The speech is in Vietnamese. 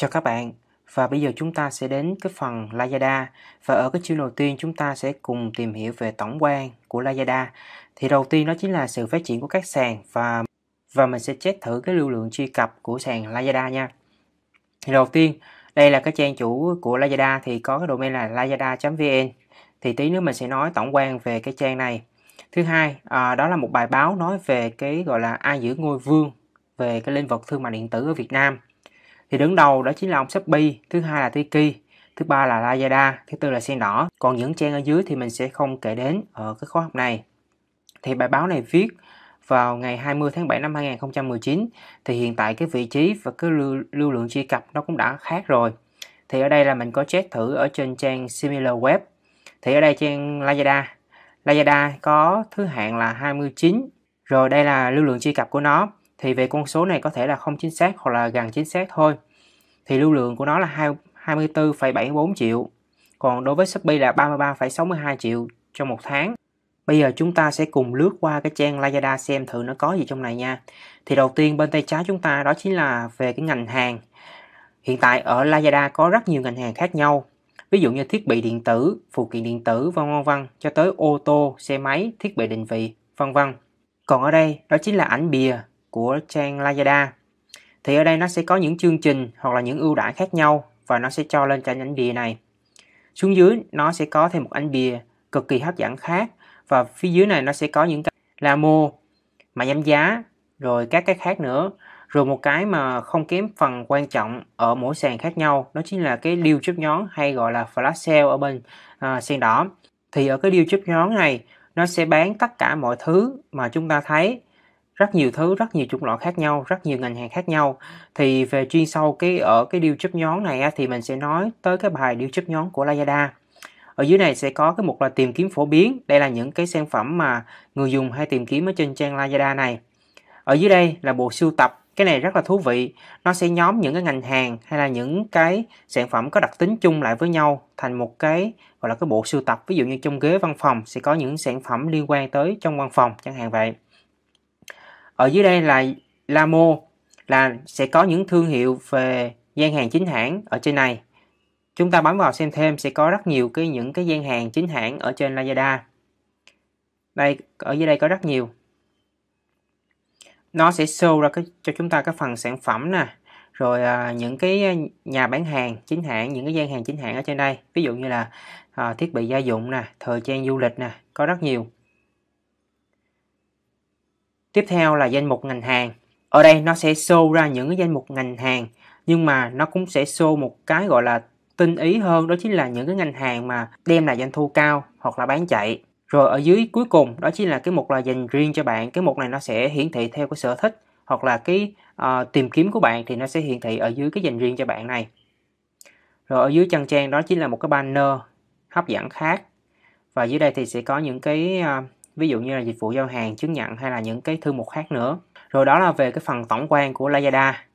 Chào các bạn và bây giờ chúng ta sẽ đến cái phần Lazada và ở cái chương đầu tiên chúng ta sẽ cùng tìm hiểu về tổng quan của Lazada thì đầu tiên đó chính là sự phát triển của các sàn và và mình sẽ check thử cái lưu lượng truy cập của sàn Lazada nha thì đầu tiên đây là cái trang chủ của Lazada thì có cái domain là lazada.vn thì tí nữa mình sẽ nói tổng quan về cái trang này thứ hai à, đó là một bài báo nói về cái gọi là ai giữ ngôi vương về cái lĩnh vực thương mại điện tử ở Việt Nam thì đứng đầu đó chính là ông Shopee thứ hai là Tiki thứ ba là Lazada thứ tư là sen đỏ còn những trang ở dưới thì mình sẽ không kể đến ở cái khóa học này thì bài báo này viết vào ngày 20 tháng 7 năm 2019 thì hiện tại cái vị trí và cái lưu, lưu lượng truy cập nó cũng đã khác rồi thì ở đây là mình có check thử ở trên trang SimilarWeb thì ở đây trang Lazada Lazada có thứ hạng là 29 rồi đây là lưu lượng truy cập của nó thì về con số này có thể là không chính xác hoặc là gần chính xác thôi thì lưu lượng của nó là 24,74 triệu còn đối với Shopee là 33,62 triệu trong một tháng Bây giờ chúng ta sẽ cùng lướt qua cái trang Lazada xem thử nó có gì trong này nha. Thì đầu tiên bên tay trái chúng ta đó chính là về cái ngành hàng. Hiện tại ở Lazada có rất nhiều ngành hàng khác nhau. Ví dụ như thiết bị điện tử, phụ kiện điện tử vân vân vân cho tới ô tô, xe máy, thiết bị định vị, vân vân. Còn ở đây đó chính là ảnh bìa của trang Lazada thì ở đây nó sẽ có những chương trình hoặc là những ưu đãi khác nhau và nó sẽ cho lên trên ảnh bìa này xuống dưới nó sẽ có thêm một ảnh bìa cực kỳ hấp dẫn khác và phía dưới này nó sẽ có những cái là mua mà giảm giá rồi các cái khác nữa rồi một cái mà không kém phần quan trọng ở mỗi sàn khác nhau đó chính là cái deal chớp nhóm hay gọi là flash sale ở bên à, sàn đỏ thì ở cái deal chớp nhóm này nó sẽ bán tất cả mọi thứ mà chúng ta thấy rất nhiều thứ rất nhiều chủng loại khác nhau rất nhiều ngành hàng khác nhau thì về chuyên sâu cái ở cái điều chớp nhón này thì mình sẽ nói tới cái bài điều chớp nhón của Lazada ở dưới này sẽ có cái mục là tìm kiếm phổ biến đây là những cái sản phẩm mà người dùng hay tìm kiếm ở trên trang Lazada này ở dưới đây là bộ sưu tập cái này rất là thú vị nó sẽ nhóm những cái ngành hàng hay là những cái sản phẩm có đặc tính chung lại với nhau thành một cái gọi là cái bộ sưu tập ví dụ như trong ghế văn phòng sẽ có những sản phẩm liên quan tới trong văn phòng chẳng hạn vậy ở dưới đây là Lamo là sẽ có những thương hiệu về gian hàng chính hãng ở trên này chúng ta bấm vào xem thêm sẽ có rất nhiều cái những cái gian hàng chính hãng ở trên Lazada đây ở dưới đây có rất nhiều nó sẽ show ra cái, cho chúng ta cái phần sản phẩm nè rồi à, những cái nhà bán hàng chính hãng những cái gian hàng chính hãng ở trên đây ví dụ như là à, thiết bị gia dụng nè thời trang du lịch nè có rất nhiều Tiếp theo là danh mục ngành hàng. Ở đây nó sẽ show ra những cái danh mục ngành hàng nhưng mà nó cũng sẽ show một cái gọi là tinh ý hơn đó chính là những cái ngành hàng mà đem lại doanh thu cao hoặc là bán chạy. Rồi ở dưới cuối cùng đó chính là cái mục là dành riêng cho bạn. Cái mục này nó sẽ hiển thị theo cái sở thích hoặc là cái uh, tìm kiếm của bạn thì nó sẽ hiển thị ở dưới cái dành riêng cho bạn này. Rồi ở dưới chân trang đó chính là một cái banner hấp dẫn khác. Và dưới đây thì sẽ có những cái uh, ví dụ như là dịch vụ giao hàng chứng nhận hay là những cái thư mục khác nữa rồi đó là về cái phần tổng quan của Lazada